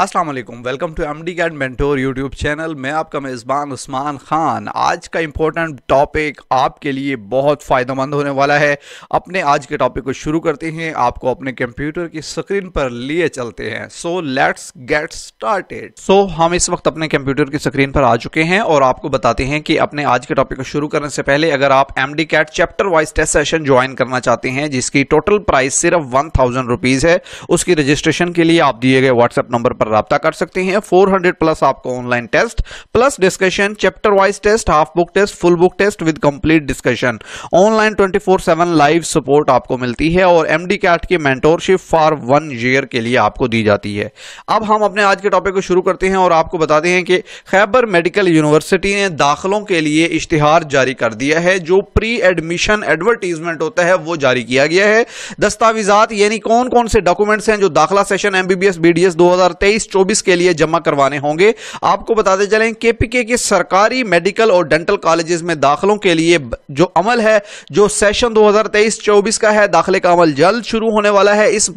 अस्सलाम वालेकुम welcome to M D CAT mentor YouTube channel मैं आपका मेज़बान उस्मान ख़ान आज का इम्पोर्टेंट टॉपिक आपके लिए बहुत फ़ायदेमंद होने वाला है अपने आज के टॉपिक को शुरू करते हैं आपको अपने कंप्यूटर की स्क्रीन पर लिए चलते हैं so let's get started so हम इस वक्त अपने कंप्यूटर की स्क्रीन पर आ चुके हैं और आपको बताते हैं कि अपने आज के टॉपिक को शुरू करने से पहले अगर आप M D CAT chapter wise test session join करना चाहते हैं जिसकी टोटल प्राइस सिर्फ वन थाउजेंड रुपीज़ है उसकी रजिस्ट्रेशन के लिए आप दिए गए व्हाट्सएप नंबर पर रबता कर सकते हैं 400 प्लस आपको online test plus discussion chapter wise test half book test full book test with complete discussion online 24/7 live support आपको मिलती है और एम डी कैट की मेंटोरशिप फॉर वन ईयर के लिए आपको दी जाती है अब हम अपने आज के टॉपिक को शुरू करते हैं और आपको बताते हैं कि खैबर मेडिकल यूनिवर्सिटी ने दाखिलों के लिए इश्तिहार जारी कर दिया है जो प्री एडमिशन एडवर्टीजमेंट होता है वो जारी किया गया है दस्तावेजात यानी कौन कौन से डॉक्यूमेंट्स हैं जो दाखिला सेशन एमबीबीएस बीडीएस 2023 तेईस चौबीस के लिए जमा करवाने होंगे आपको बताते चलें केपीके के सरकारी मेडिकल और डेंटल कॉलेजेस में दाखिलों के लिए जो अमल है जो सेशन 2023-24 का है दाखिले का अमल जल्द शुरू होने वाला है इस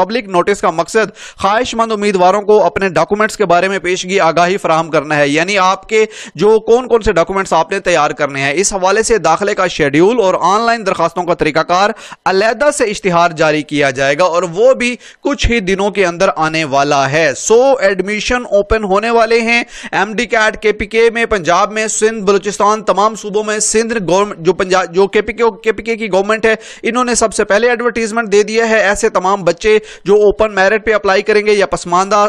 पब्लिक नोटिस का मकसद ख्वाहिशमंद उम्मीदवारों को अपने डॉक्यूमेंट्स के बारे में पेशगी आगाही फराहम करना है यानी आपके जो कौन कौन से डॉक्यूमेंट्स आपने तैयार करने हैं इस हवाले से दाखिले का शेड्यूल और ऑनलाइन दरखास्तों का तरीकाकार अलहदा से इश्तिहार जारी किया जाएगा और वो भी कुछ ही दिनों के अंदर आने वाला है है सो एडमिशन ओपन होने वाले हैं एम एमडी कैट के में पंजाब में सिंध बलूचिस्तान तमाम सूबों में सिंध गवर्नमेंट जो पंजाब जो के के के पी पी के की गवर्नमेंट है इन्होंने सबसे पहले एडवर्टीजमेंट दे दिया है ऐसे तमाम बच्चे जो ओपन मेरिट पर अप्लाई करेंगे या पसमानदा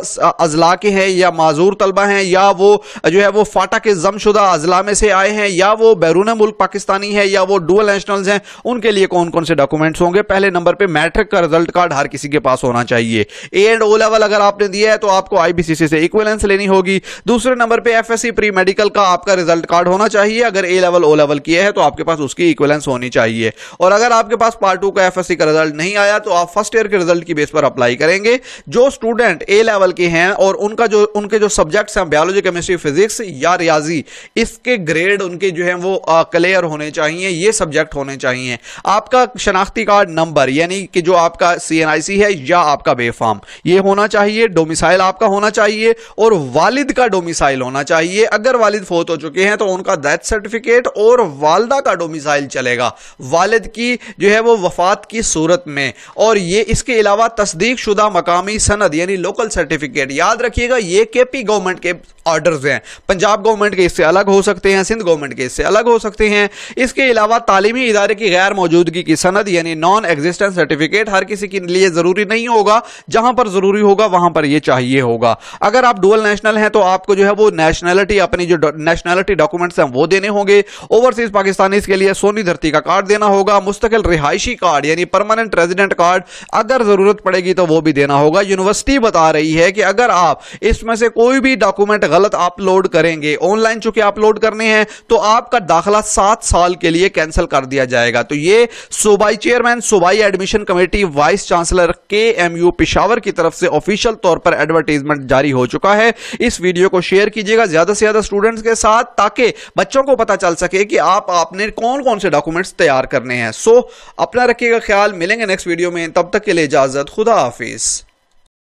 अजला के हैं या माजूर तलबा हैं या वो जो है वो फाटा के जमशुदा अजला में से आए हैं या वो बैरून मुल्क पाकिस्तानी है या वो डुअल नेशनल हैं उनके लिए कौन कौन से डॉक्यूमेंट्स होंगे पहले नंबर पर मैट्रिक का रिजल्ट कार्ड हर किसी के पास होना चाहिए ए एंड ओ लेवल अगर आपने दिया दी है तो आपको आईबीसीसी से इक्वेलेंस लेनी होगी दूसरे नंबर पे एफएससी प्री मेडिकल का आपका रिजल्ट कार्ड होना चाहिए अगर ए लेवल ओ लेवल किया है तो आपके पास उसकी इक्वेलेंस होनी चाहिए और अगर आपके पास पार्ट टू का एफ का रिजल्ट नहीं आया तो आप फर्स्ट ईयर के रिजल्ट की बेस पर अप्लाई करेंगे जो स्टूडेंट ए लेवल के हैं और उनका जो उनके जो सब्जेक्ट्स हैं बायोलॉजी केमिस्ट्री फिजिक्स या रियाजी इसके ग्रेड उनके जो है वो क्लियर होने चाहिए ये सब्जेक्ट होने चाहिए आपका शनाख्ती कार्ड नंबर यानी कि जो आपका सी है या आपका बेफाम ये होना चाहिए डोमिस डोमिसाइल आपका होना चाहिए और वालिद का डोमिसाइल होना चाहिए अगर वालिद फोत हो चुके हैं तो उनका डेथ सर्टिफिकेट और वालदा का डोमिसाइल चलेगा वालिद की जो है वो वफात की सूरत में और ये इसके अलावा तस्दीक शुदा मकामी सनद यानी लोकल सर्टिफिकेट याद रखिएगा ये के पी गवर्नमेंट के ऑर्डर्स हैं पंजाब गवर्नमेंट के इससे अलग हो सकते हैं सिंध गवर्नमेंट के इससे अलग हो सकते हैं इसके अलावा तालीमी इदारे की गैर मौजूदगी की सनद यानी नॉन एग्जिस्टेंस सर्टिफिकेट हर किसी के लिए ज़रूरी नहीं होगा जहां पर ज़रूरी होगा वहां पर यह चाहिए होगा अगर आप डुअल नेशनल हैं तो आपको जो है वो नेशनलिटी अपनी जो नेशनलिटी डॉक्यूमेंट्स हैं वो देने होंगे ओवरसीज पाकिस्तानी के लिए सोनी धरती का कार्ड देना होगा मुस्तकिल रिहायशी कार्ड यानी परमानेंट रेजिडेंट कार्ड अगर ज़रूरत पड़ेगी तो वो भी देना होगा यूनिवर्सिटी बता रही है कि अगर आप इसमें से कोई भी डॉक्यूमेंट गलत अपलोड करेंगे ऑनलाइन चूंकि अपलोड करने हैं तो आपका दाखिला सात साल के लिए कैंसिल कर दिया जाएगा तो ये सूबाई चेयरमैन सूबाई admission committee vice chancellor K M U Peshawar की तरफ से ऑफिशियल तौर पर पर एडवर्टीजमेंट जारी हो चुका है इस वीडियो को शेयर कीजिएगा ज्यादा से ज्यादा स्टूडेंट्स के साथ ताकि बच्चों को पता चल सके कि आप आपने कौन कौन से डॉक्यूमेंट्स तैयार करने हैं सो अपना रखिएगा ख्याल मिलेंगे नेक्स्ट वीडियो में तब तक के लिए इजाजत खुदा हाफिज़